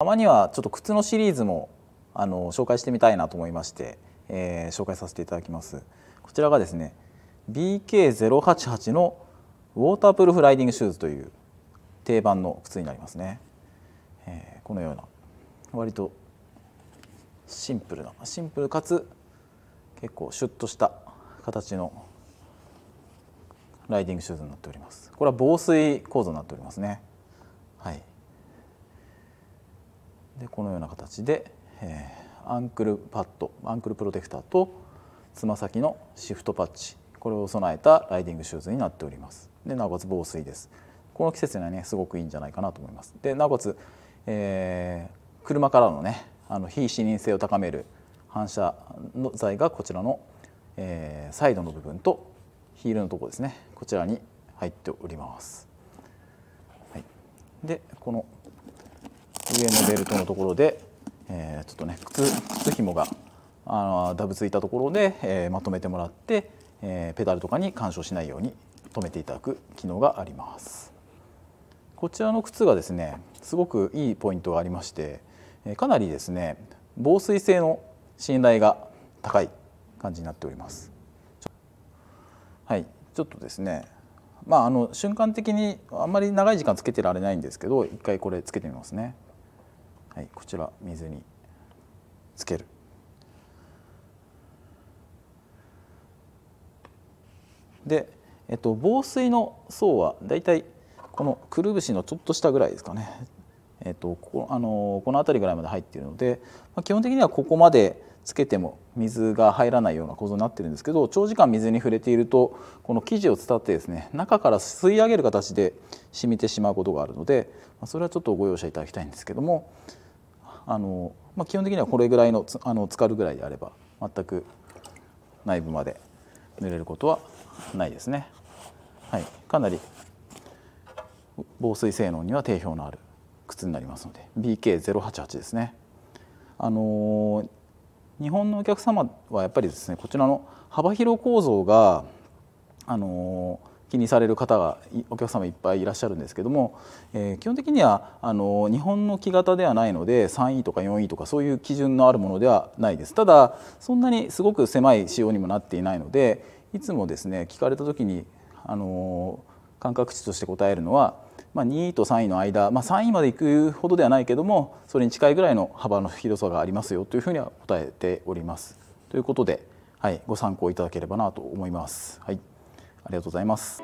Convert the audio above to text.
たまにはちょっと靴のシリーズもあの紹介してみたいなと思いまして、えー、紹介させていただきますこちらがですね BK088 のウォータープルーフライディングシューズという定番の靴になりますね、えー、このような割とシンプルなシンプルかつ結構シュッとした形のライディングシューズになっておりますこれは防水構造になっておりますねはいでこのような形で、えー、アンクルパッドアンクルプロテクターとつま先のシフトパッチこれを備えたライディングシューズになっておりますでなおかつ防水ですこの季節にはねすごくいいんじゃないかなと思いますでなおかつ、えー、車からのねあの非視認性を高める反射の材がこちらの、えー、サイドの部分とヒールのとこですねこちらに入っております、はい、でこの上のベルトのところで、えー、ちょっとね靴靴紐があのダブついたところで、えー、まとめてもらって、えー、ペダルとかに干渉しないように止めていただく機能がありますこちらの靴がですねすごくいいポイントがありましてかなりですね防水性の信頼が高い感じになっておりますはいちょっとですねまああの瞬間的にあんまり長い時間つけてられないんですけど一回これつけてみますねはい、こちら水につけるで、えっと、防水の層はだいたいこのくるぶしのちょっと下ぐらいですかね、えっと、ここあのこの辺りぐらいまで入っているので、まあ、基本的にはここまでつけても水が入らないような構造になってるんですけど長時間水に触れているとこの生地を伝ってですね中から吸い上げる形で染みてしまうことがあるのでそれはちょっとご容赦いただきたいんですけどもあの、まあ、基本的にはこれぐらいのあの浸かるぐらいであれば全く内部まで濡れることはないですね。はい、かなり防水性能には定評のある靴になりますので BK088 ですね。あのー日本のお客様はやっぱりですねこちらの幅広構造が、あの気にされる方がお客様いっぱいいらっしゃるんですけども、えー、基本的にはあの日本の木型ではないので3位とか4位とかそういう基準のあるものではないですただそんなにすごく狭い仕様にもなっていないのでいつもですね聞かれた時に、あの感覚値として答えるのはまあ、2位と3位の間、まあ、3位までいくほどではないけどもそれに近いぐらいの幅の広さがありますよというふうには答えております。ということで、はい、ご参考いただければなと思います。はい、ありがとうございます。